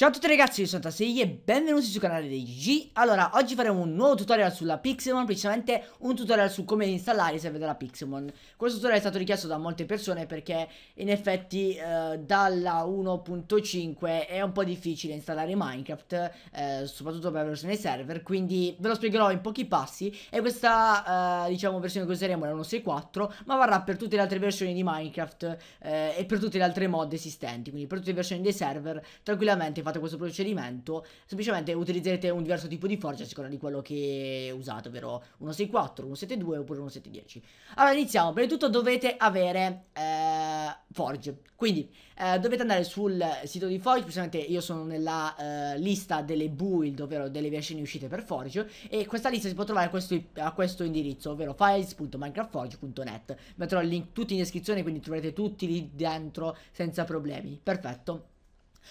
Ciao a tutti ragazzi, io sono Tasei e benvenuti sul canale dei GG Allora, oggi faremo un nuovo tutorial sulla Pixelmon Precisamente un tutorial su come installare i server della Pixelmon Questo tutorial è stato richiesto da molte persone perché in effetti eh, dalla 1.5 è un po' difficile installare Minecraft eh, Soprattutto per la versione server Quindi ve lo spiegherò in pochi passi E questa, eh, diciamo, versione che useremo è 1.6.4 Ma varrà per tutte le altre versioni di Minecraft eh, E per tutte le altre mod esistenti Quindi per tutte le versioni dei server tranquillamente fate questo procedimento semplicemente utilizzerete un diverso tipo di forge a seconda di quello che usate, ovvero 164, 172 oppure 1710. Allora iniziamo, prima di tutto dovete avere eh, forge, quindi eh, dovete andare sul sito di forge, precisamente io sono nella eh, lista delle build, ovvero delle versioni uscite per forge e questa lista si può trovare a questo, a questo indirizzo, ovvero files.minecraftforge.net, metterò il link tutti in descrizione quindi troverete tutti lì dentro senza problemi, perfetto.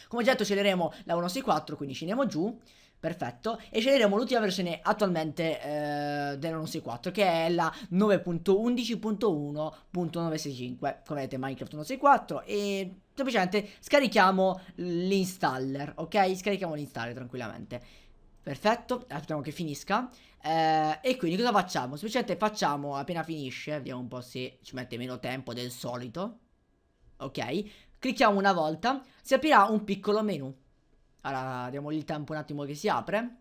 Come già detto sceglieremo la 164, quindi scendiamo giù, perfetto, e sceglieremo l'ultima versione attualmente eh, della 164, che è la 9.11.1.965, come vedete Minecraft 164, e semplicemente scarichiamo l'installer, ok? Scarichiamo l'installer tranquillamente. Perfetto, aspettiamo che finisca. Eh, e quindi cosa facciamo? Semplicemente facciamo appena finisce, vediamo un po' se ci mette meno tempo del solito. Ok, Clicchiamo una volta, si aprirà un piccolo menu. Allora, diamo il tempo un attimo che si apre.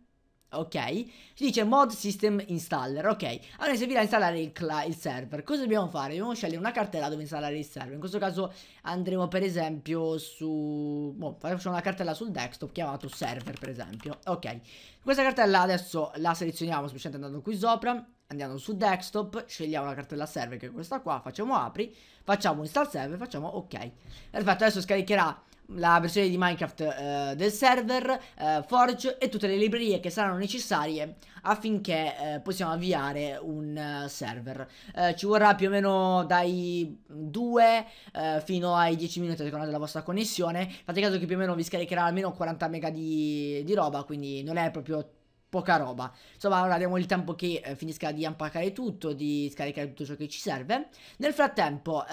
Ok, si dice mod system installer, ok A noi servirà installare il, il, server Cosa dobbiamo fare? Dobbiamo scegliere una cartella dove installare il server In questo caso andremo per esempio su... Boh, facciamo una cartella sul desktop chiamato server per esempio Ok, questa cartella adesso la selezioniamo semplicemente andando qui sopra andiamo su desktop, scegliamo la cartella server che è questa qua, facciamo apri, facciamo install server, facciamo ok. Perfetto, adesso scaricherà la versione di Minecraft eh, del server, eh, Forge e tutte le librerie che saranno necessarie affinché eh, possiamo avviare un uh, server. Eh, ci vorrà più o meno dai 2 eh, fino ai 10 minuti a seconda della vostra connessione. Fate caso che più o meno vi scaricherà almeno 40 mega di, di roba, quindi non è proprio poca roba. Insomma, ora diamo il tempo che eh, finisca di unpackare tutto, di scaricare tutto ciò che ci serve. Nel frattempo, eh,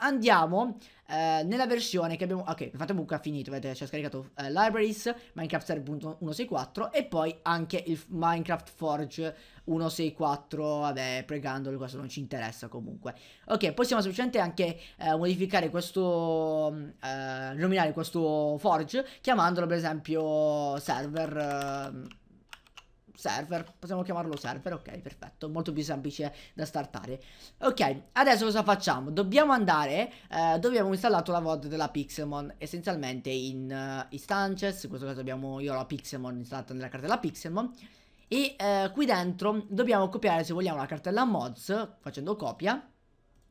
andiamo eh, nella versione che abbiamo... Ok, nel frattempo ha finito, vedete, ci ha scaricato eh, Libraries, Minecraft Server 1.164 e poi anche il Minecraft Forge 164, vabbè, pregandolo, questo non ci interessa comunque. Ok, possiamo semplicemente anche eh, modificare questo... nominare mm, eh, questo Forge chiamandolo per esempio server... Ehm, server, possiamo chiamarlo server, ok, perfetto, molto più semplice da startare. Ok, adesso cosa facciamo? Dobbiamo andare eh, dove abbiamo installato la VOD della Pixelmon, essenzialmente in uh, eh, instances, in questo caso abbiamo io la Pixelmon installata nella cartella Pixelmon, e eh, qui dentro dobbiamo copiare se vogliamo la cartella mods, facendo copia,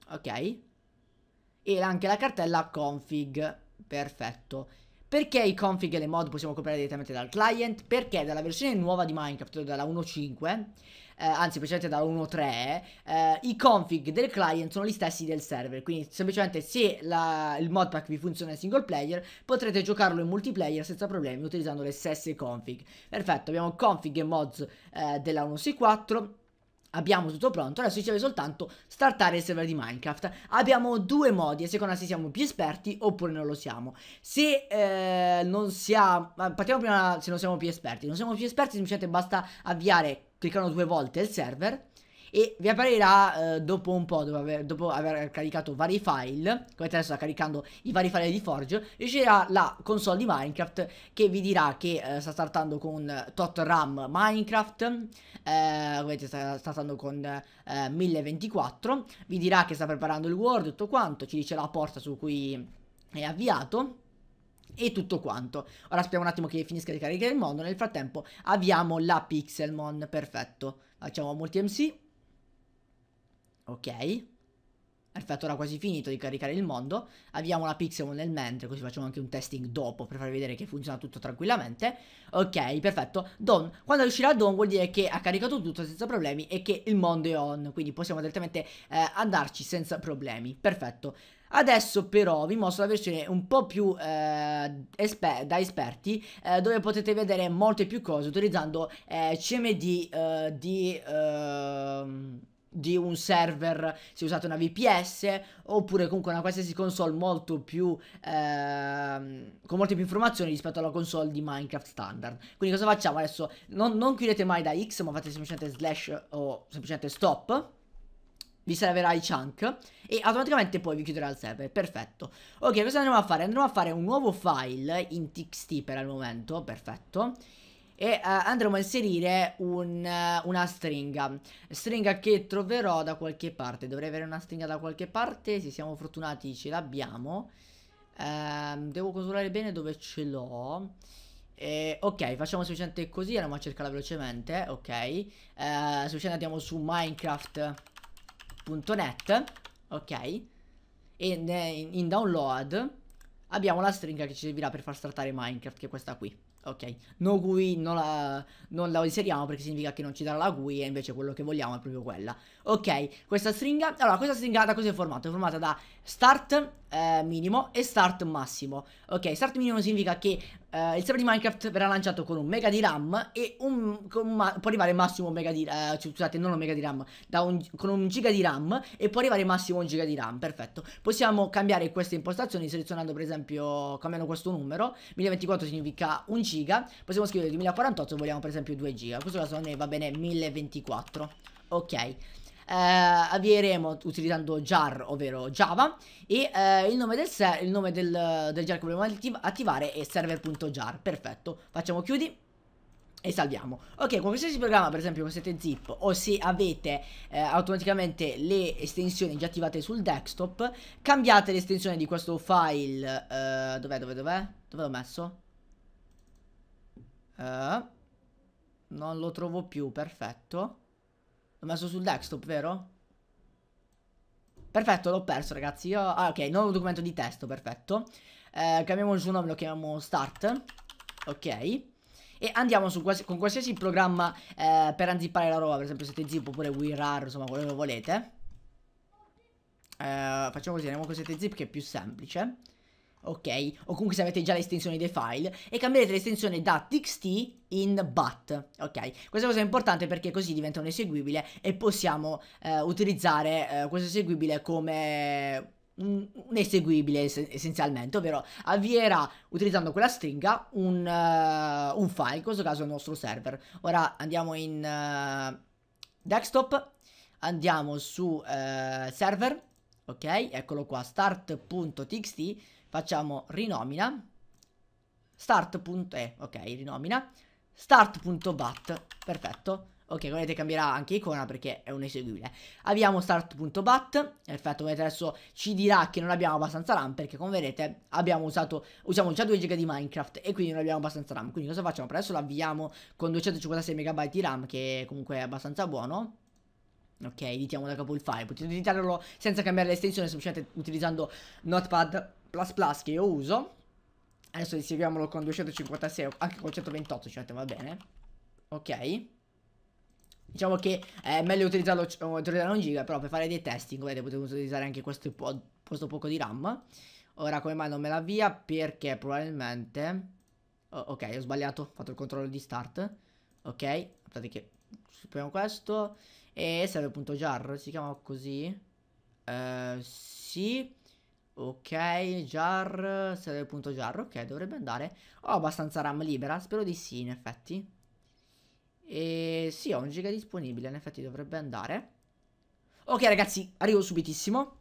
ok, e anche la cartella config, perfetto. Perché i config e le mod possiamo copiare direttamente dal client? Perché dalla versione nuova di Minecraft, dalla 1.5, eh, anzi precedente dalla 1.3, eh, i config del client sono gli stessi del server, quindi semplicemente se la, il modpack vi funziona in single player potrete giocarlo in multiplayer senza problemi utilizzando le stesse config. Perfetto, abbiamo config e mods eh, della 1.6.4 Abbiamo tutto pronto, adesso ci deve soltanto startare il server di Minecraft. Abbiamo due modi, a seconda se siamo più esperti oppure non lo siamo. Se eh, non siamo... Partiamo prima se non siamo più esperti. Non siamo più esperti, semplicemente basta avviare cliccando due volte il server e vi apparirà eh, dopo un po', dopo aver, dopo aver, caricato vari file, come adesso sta caricando i vari file di Forge, riuscirà la console di Minecraft che vi dirà che eh, sta startando con eh, tot RAM Minecraft, eh, come sta startando con eh, 1024, vi dirà che sta preparando il world, tutto quanto, ci dice la porta su cui è avviato e tutto quanto. Ora aspettiamo un attimo che finisca di caricare il mondo, nel frattempo avviamo la Pixelmon, perfetto. Facciamo multi MC Ok. Perfetto, ora quasi finito di caricare il mondo. Abbiamo la pixel nel mentre, così facciamo anche un testing dopo per far vedere che funziona tutto tranquillamente. Ok, perfetto. Don, quando uscirà Don vuol dire che ha caricato tutto senza problemi e che il mondo è on, quindi possiamo direttamente eh, andarci senza problemi. Perfetto. Adesso però vi mostro la versione un po' più eh, esper da esperti eh, dove potete vedere molte più cose utilizzando eh, CMD di... Eh, ehm, di un server se usate una VPS oppure comunque una qualsiasi console molto più ehm, con molte più informazioni rispetto alla console di Minecraft standard quindi cosa facciamo adesso non, non chiudete mai da X ma fate semplicemente slash o semplicemente stop vi servirà i chunk e automaticamente poi vi chiuderà il server, perfetto. Ok, cosa andremo a fare? Andremo a fare un nuovo file in txt per il momento, perfetto e uh, andremo a inserire un, uh, una stringa stringa che troverò da qualche parte dovrei avere una stringa da qualche parte se siamo fortunati ce l'abbiamo uh, devo controllare bene dove ce l'ho eh, ok, facciamo semplicemente così, andiamo a cercarla velocemente, ok. Eh, sufficiente andiamo su minecraft.net, ok. E in, in, download abbiamo la stringa che ci servirà per far startare Minecraft, che è questa qui. Ok, no GUI non la, non la, inseriamo perché significa che non ci darà la GUI e invece quello che vogliamo è proprio quella. Ok, questa stringa, allora questa stringa da cosa è formata? È formata da start eh, minimo e start massimo. Ok, start minimo significa che Uh, il server di Minecraft verrà lanciato con un mega di RAM e un, un può arrivare massimo un mega di uh, scusate, non un mega di RAM, un, con un giga di RAM e può arrivare massimo un giga di RAM, perfetto. Possiamo cambiare queste impostazioni selezionando per esempio cambiando questo numero, 1024 significa un giga, possiamo scrivere 2048 se vogliamo per esempio 2 giga. In questo caso a noi va bene 1024. Ok eh, avvieremo utilizzando jar, ovvero Java, e eh, il nome, del, il nome del, del jar che vogliamo attiv attivare è server.jar. Perfetto, facciamo chiudi e salviamo ok con qualsiasi programma per esempio con siete zip o se avete eh, automaticamente le estensioni già attivate sul desktop cambiate l'estensione di questo file eh, dov'è dov'è dov'è dove l'ho messo eh, non lo trovo più perfetto L'ho messo sul desktop, vero? Perfetto, l'ho perso, ragazzi. Io... Ah, ok, nuovo documento di testo, perfetto. Eh, cambiamo il suo nome, lo chiamiamo Start. Ok. E andiamo quasi... con qualsiasi programma eh, per anzippare la roba, per esempio 7zip oppure WeRAR, insomma, quello che volete. Eh, facciamo così, andiamo con 7zip che è più semplice ok? O comunque se avete già le estensioni dei file e cambierete l'estensione da txt in bat, ok? Questa cosa è importante perché così diventa un eseguibile e possiamo eh, utilizzare eh, questo eseguibile come un, eseguibile essenzialmente, ovvero avvierà utilizzando quella stringa un, uh, un, file, in questo caso il nostro server. Ora andiamo in uh, desktop, andiamo su uh, server, ok? Eccolo qua, start.txt facciamo rinomina start.e, ok, rinomina start.bat, perfetto. Ok, vedete cambierà anche icona perché è un eseguibile. Abbiamo start.bat, perfetto, vedete adesso ci dirà che non abbiamo abbastanza RAM perché come vedete abbiamo usato, usiamo già 2 GB di Minecraft e quindi non abbiamo abbastanza RAM. Quindi cosa facciamo? Per adesso l'avviamo con 256 MB di RAM che comunque è abbastanza buono. Ok, editiamo da capo il file, potete editarlo senza cambiare l'estensione, semplicemente utilizzando Notepad plus plus che io uso Adesso distribuiamolo con 256 Anche con 128 cioè va bene Ok Diciamo che è meglio utilizzarlo, utilizzarlo 1 giga Però per fare dei testing Vedete potete utilizzare anche questo, po questo poco di RAM Ora come mai non me la via Perché probabilmente oh, Ok ho sbagliato Ho fatto il controllo di start Ok Aspettate che Superiamo questo E serve appunto jar Si chiama così eh, Sì Ok, jar, serve.jar, ok, dovrebbe andare. Ho abbastanza RAM libera, spero di sì in effetti. E sì, ho un giga disponibile, in effetti dovrebbe andare. Ok ragazzi, arrivo subitissimo.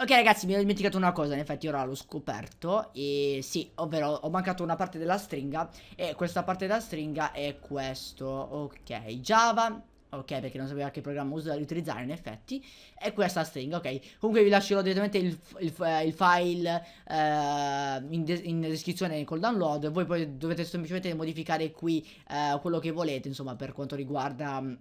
Ok ragazzi, mi ho dimenticato una cosa, in effetti ora l'ho scoperto E sì, ovvero ho mancato una parte della stringa E questa parte della stringa è questo Ok, Java Ok, perché non sapeva che programma usare, utilizzare in effetti. E questa stringa, ok. Comunque vi lascerò direttamente il, il, eh, il file eh, in, de in, descrizione col download. Voi poi dovete semplicemente modificare qui eh, quello che volete, insomma, per quanto riguarda mm,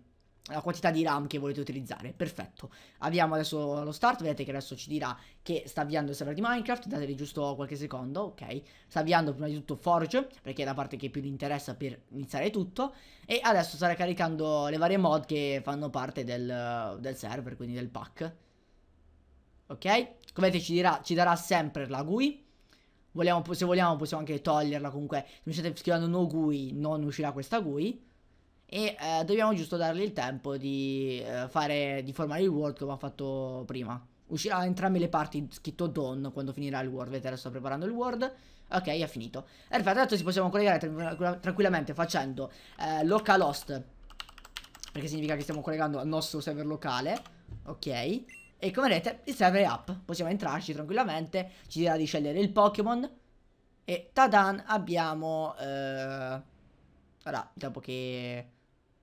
la quantità di RAM che volete utilizzare, perfetto. Abbiamo adesso lo start, vedete che adesso ci dirà che sta avviando il server di Minecraft, dategli giusto qualche secondo, ok. Sta avviando prima di tutto Forge, perché è la parte che più gli interessa per iniziare tutto, e adesso starà caricando le varie mod che fanno parte del, del server, quindi del pack. Ok, come vedete ci, dirà, ci darà sempre la GUI, vogliamo, se vogliamo possiamo anche toglierla comunque, se mi state scrivendo no GUI non uscirà questa GUI, e eh, dobbiamo giusto dargli il tempo di, eh, fare, di formare il world come ha fatto prima. Uscirà entrambe le parti scritto Dawn quando finirà il world, vedete sto preparando il world. Ok, ha finito. Perfetto, adesso ci possiamo collegare tranquillamente facendo eh, localhost, perché significa che stiamo collegando al nostro server locale, ok? E come vedete il server è up, possiamo entrarci tranquillamente, ci dirà di scegliere il Pokémon e tadan abbiamo... Eh... Allora, dopo che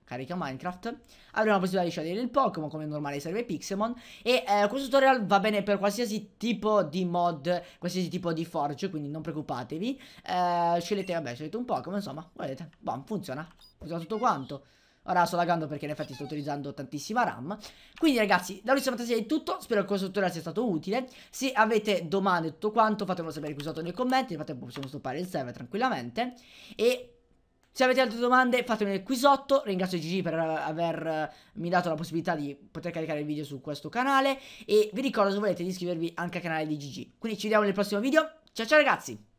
carica Minecraft avremo la possibilità di scegliere il Pokémon come normale serve Pixelmon e eh, questo tutorial va bene per qualsiasi tipo di mod qualsiasi tipo di forge quindi non preoccupatevi eh, scegliete vabbè scegliete un Pokémon insomma vedete, bom, funziona funziona tutto quanto Ora sto lagando perché in effetti sto utilizzando tantissima RAM. Quindi ragazzi, da Lucio Fantasia è tutto. Spero che questo tutorial sia stato utile. Se avete domande e tutto quanto, fatemelo sapere qui sotto nei commenti. infatti possiamo stoppare il server tranquillamente. E se avete altre domande fatemele qui sotto, ringrazio Gigi per avermi eh, dato la possibilità di poter caricare il video su questo canale e vi ricordo se volete di iscrivervi anche al canale di Gigi. Quindi ci vediamo nel prossimo video, ciao ciao ragazzi!